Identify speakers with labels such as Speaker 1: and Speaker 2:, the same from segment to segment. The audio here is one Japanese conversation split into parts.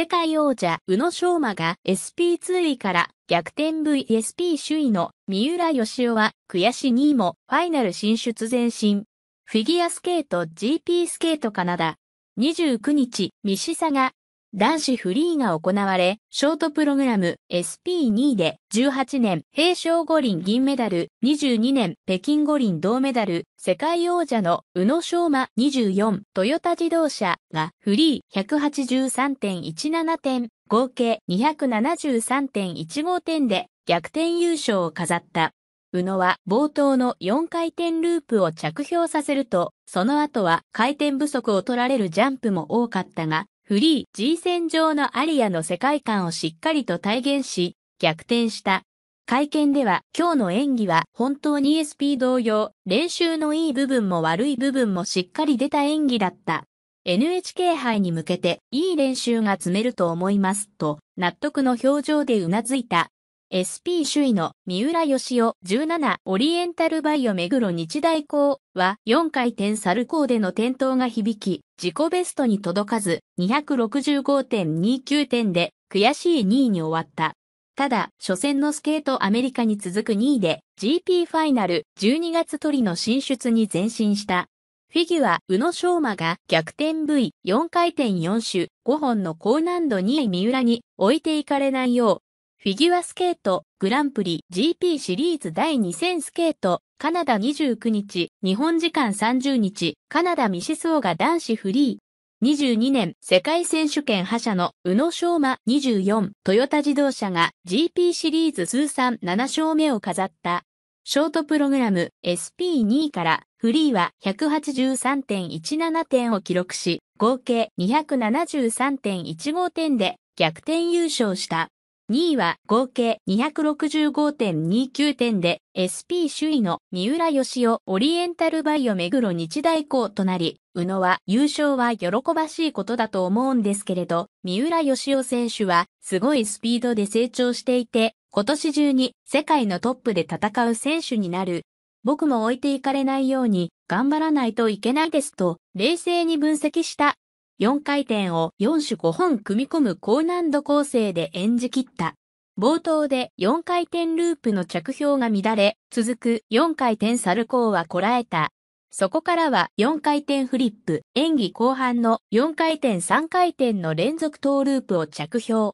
Speaker 1: 世界王者宇野昌磨が SP2 位から逆転 VSP 首位の三浦義雄は悔し2位もファイナル進出前進。フィギュアスケート GP スケートカナダ。29日、ミシサが男子フリーが行われ、ショートプログラム SP2 で18年平昌五輪銀メダル、22年北京五輪銅メダル、世界王者の宇野昌磨24、トヨタ自動車がフリー183.17点、合計273.15点で逆転優勝を飾った。宇野は冒頭の4回転ループを着氷させると、その後は回転不足を取られるジャンプも多かったが、フリー G 戦場のアリアの世界観をしっかりと体現し、逆転した。会見では今日の演技は本当に SP 同様、練習のいい部分も悪い部分もしっかり出た演技だった。NHK 杯に向けていい練習が積めると思いますと納得の表情でうなずいた。SP 首位の三浦義雄17オリエンタルバイオ目黒日大校は4回転サルコーでの転倒が響き、自己ベストに届かず265.29点で悔しい2位に終わった。ただ、初戦のスケートアメリカに続く2位で GP ファイナル12月取りの進出に前進した。フィギュア、宇野昌磨が逆転 V4 回転4種5本の高難度2位三浦に置いていかれないようフィギュアスケートグランプリ GP シリーズ第2戦スケートカナダ29日、日本時間30日、カナダミシスオが男子フリー。22年世界選手権覇者の宇野昌磨24トヨタ自動車が GP シリーズ通算7勝目を飾った。ショートプログラム SP2 からフリーは183.17点を記録し、合計273.15点で逆転優勝した。2位は合計265.29点で SP 首位の三浦義雄オリエンタルバイオ目黒日大校となり、宇野は優勝は喜ばしいことだと思うんですけれど、三浦義雄選手はすごいスピードで成長していて、今年中に世界のトップで戦う選手になる。僕も置いていかれないように頑張らないといけないですと冷静に分析した4回転を4種5本組み込む高難度構成で演じ切った。冒頭で4回転ループの着氷が乱れ、続く4回転サルコーはこらえた。そこからは4回転フリップ、演技後半の4回転3回転の連続トーループを着氷。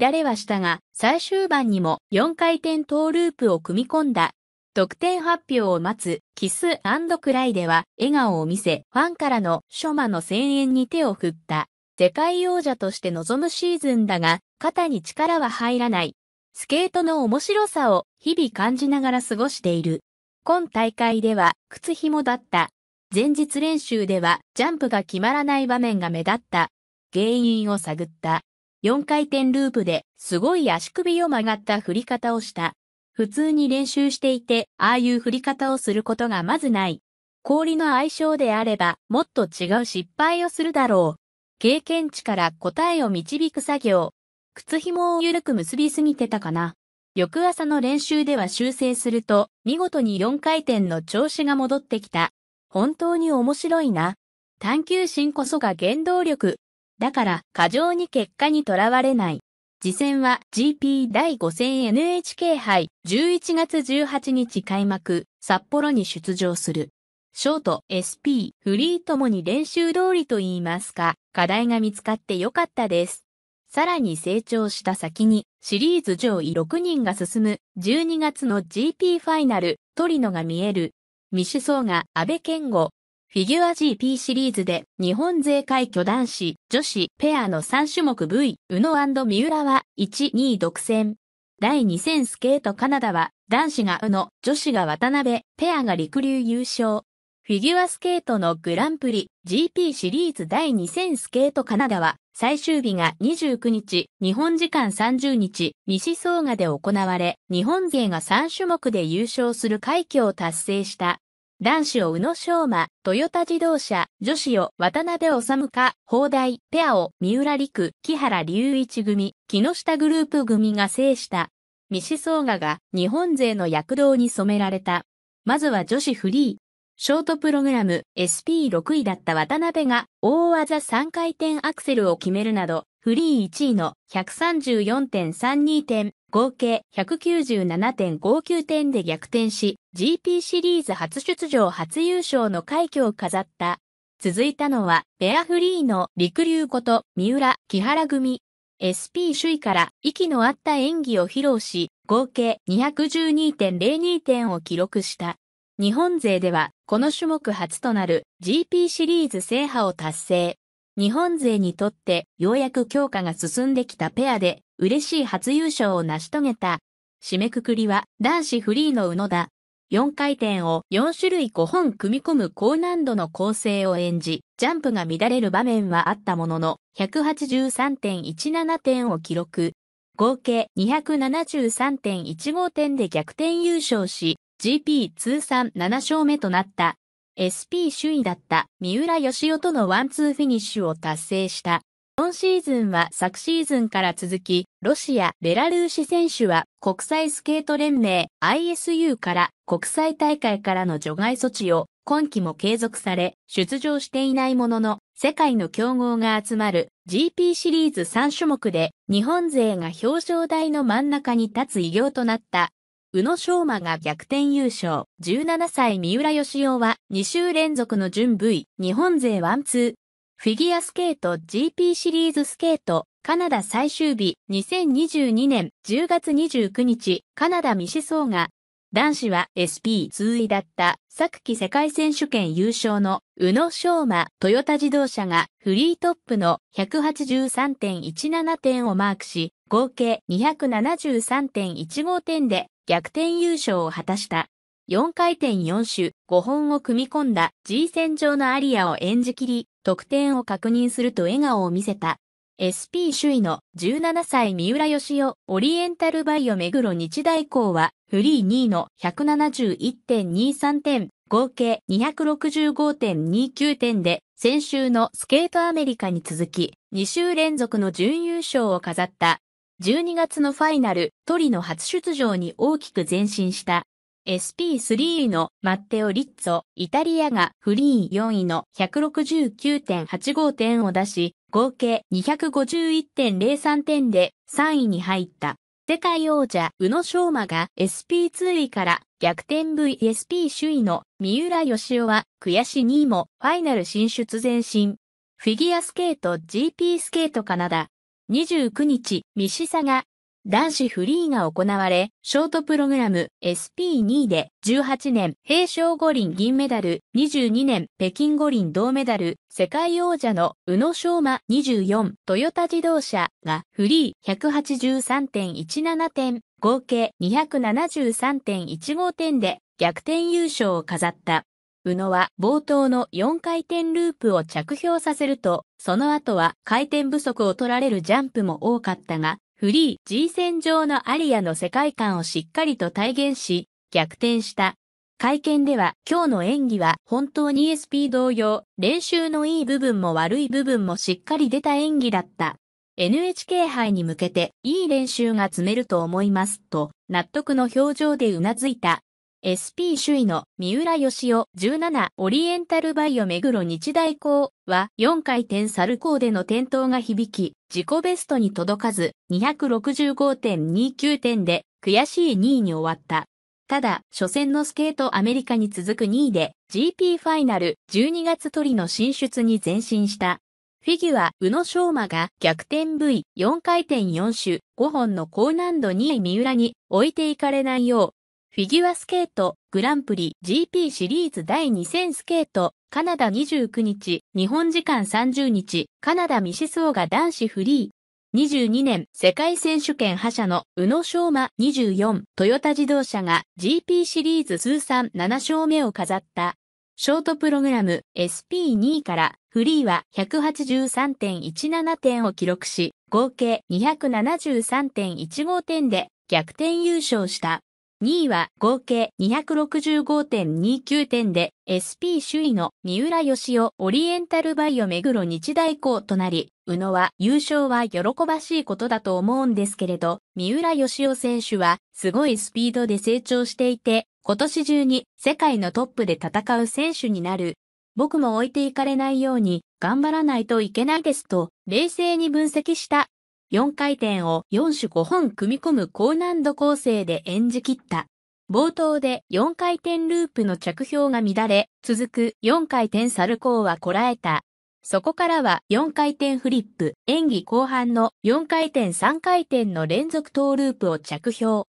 Speaker 1: 乱れはしたが、最終盤にも4回転トーループを組み込んだ得点発表を待つ、キスクライでは、笑顔を見せ、ファンからの、ショマの声援に手を振った。世界王者として臨むシーズンだが、肩に力は入らない。スケートの面白さを、日々感じながら過ごしている。今大会では、靴紐だった。前日練習では、ジャンプが決まらない場面が目立った。原因を探った。4回転ループで、すごい足首を曲がった振り方をした。普通に練習していて、ああいう振り方をすることがまずない。氷の相性であれば、もっと違う失敗をするだろう。経験値から答えを導く作業。靴紐を緩く結びすぎてたかな。翌朝の練習では修正すると、見事に4回転の調子が戻ってきた。本当に面白いな。探求心こそが原動力。だから、過剰に結果にとらわれない。次戦は GP 第5戦 NHK 杯11月18日開幕、札幌に出場する。ショート、SP、フリーともに練習通りと言いますか、課題が見つかってよかったです。さらに成長した先に、シリーズ上位6人が進む、12月の GP ファイナル、トリノが見える。ミシュソーが安倍健吾、フィギュア GP シリーズで日本勢快挙男子、女子、ペアの3種目 V、宇野三浦は1、2独占。第2戦スケートカナダは男子が宇野、女子が渡辺、ペアが陸流優勝。フィギュアスケートのグランプリ GP シリーズ第2戦スケートカナダは最終日が29日、日本時間30日、西総賀で行われ、日本勢が3種目で優勝する快挙を達成した。男子を宇野昌磨、トヨタ自動車、女子を渡辺治か、砲台、ペアを三浦陸、木原隆一組、木下グループ組が制した。三志総賀が日本勢の躍動に染められた。まずは女子フリー。ショートプログラム SP6 位だった渡辺が大技3回転アクセルを決めるなど、フリー1位の134.32点、合計197.59点で逆転し、GP シリーズ初出場初優勝の快挙を飾った。続いたのは、ベアフリーの陸流こと、三浦、木原組。SP 首位から息の合った演技を披露し、合計212.02点を記録した。日本勢では、この種目初となる GP シリーズ制覇を達成。日本勢にとってようやく強化が進んできたペアで嬉しい初優勝を成し遂げた。締めくくりは男子フリーの宇野だ。4回転を4種類5本組み込む高難度の構成を演じ、ジャンプが乱れる場面はあったものの、183.17点を記録。合計273.15点で逆転優勝し、GP 通算7勝目となった。SP 首位だった三浦義夫とのワンツーフィニッシュを達成した。今シーズンは昨シーズンから続き、ロシア、ベラルーシ選手は国際スケート連盟 ISU から国際大会からの除外措置を今季も継続され、出場していないものの、世界の強豪が集まる GP シリーズ3種目で日本勢が表彰台の真ん中に立つ偉業となった宇野昌磨が逆転優勝。17歳三浦義雄は2週連続の準 V。日本勢ワンツー。フィギュアスケート GP シリーズスケートカナダ最終日2022年10月29日カナダミシソーガ男子は SP2 位だった昨季世界選手権優勝の宇野昌磨トヨタ自動車がフリートップの183.17点をマークし合計273.15点で逆転優勝を果たした。4回転4種5本を組み込んだ G 戦場のアリアを演じきり、得点を確認すると笑顔を見せた。SP 首位の17歳三浦義雄、オリエンタルバイオ目黒日大校は、フリー2位の171.23点、合計265.29点で、先週のスケートアメリカに続き、2週連続の準優勝を飾った。12月のファイナル、トリの初出場に大きく前進した。SP3 位のマッテオ・リッツォ、イタリアがフリー4位の169.85点を出し、合計251.03点で3位に入った。世界王者、宇野昌磨が SP2 位から逆転 VSP 首位の三浦義雄は悔し2位もファイナル進出前進。フィギュアスケート GP スケートカナダ。29日、ミシサが男子フリーが行われ、ショートプログラム SP2 で18年平昌五輪銀メダル、22年北京五輪銅メダル、世界王者の宇野昌磨24、トヨタ自動車がフリー183.17点、合計273.15点で逆転優勝を飾った。宇野は冒頭の4回転ループを着氷させると、その後は回転不足を取られるジャンプも多かったが、フリー G 戦場のアリアの世界観をしっかりと体現し、逆転した。会見では今日の演技は本当に SP 同様、練習のいい部分も悪い部分もしっかり出た演技だった。NHK 杯に向けていい練習が積めると思いますと納得の表情でうなずいた。SP 首位の三浦義雄17オリエンタルバイオ目黒日大校は4回転サルコーでの転倒が響き、自己ベストに届かず265.29点で悔しい2位に終わった。ただ、初戦のスケートアメリカに続く2位で GP ファイナル12月取りの進出に前進した。フィギュア、宇野昌磨が逆転 V4 回転4種5本の高難度2位三浦に置いていかれないようフィギュアスケートグランプリ GP シリーズ第2戦スケートカナダ29日、日本時間30日、カナダミシスオが男子フリー。22年世界選手権覇者の宇野昌磨24トヨタ自動車が GP シリーズ通算7勝目を飾ったショートプログラム SP2 からフリーは183.17点を記録し合計273.15点で逆転優勝した。2位は合計265.29点で SP 首位の三浦義雄オリエンタルバイオ目黒日大校となり、宇野は優勝は喜ばしいことだと思うんですけれど、三浦義雄選手はすごいスピードで成長していて、今年中に世界のトップで戦う選手になる。僕も置いていかれないように頑張らないといけないですと冷静に分析した4回転を4種5本組み込む高難度構成で演じ切った。冒頭で4回転ループの着氷が乱れ、続く4回転サルコーはこらえた。そこからは4回転フリップ、演技後半の4回転3回転の連続トーループを着氷。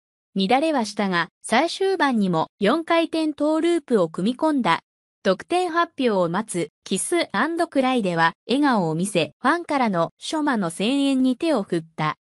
Speaker 1: 乱れはしたが、最終盤にも4回転トーループを組み込んだ得点発表を待つ、キスクライでは、笑顔を見せ、ファンからの、書ョの声援に手を振った。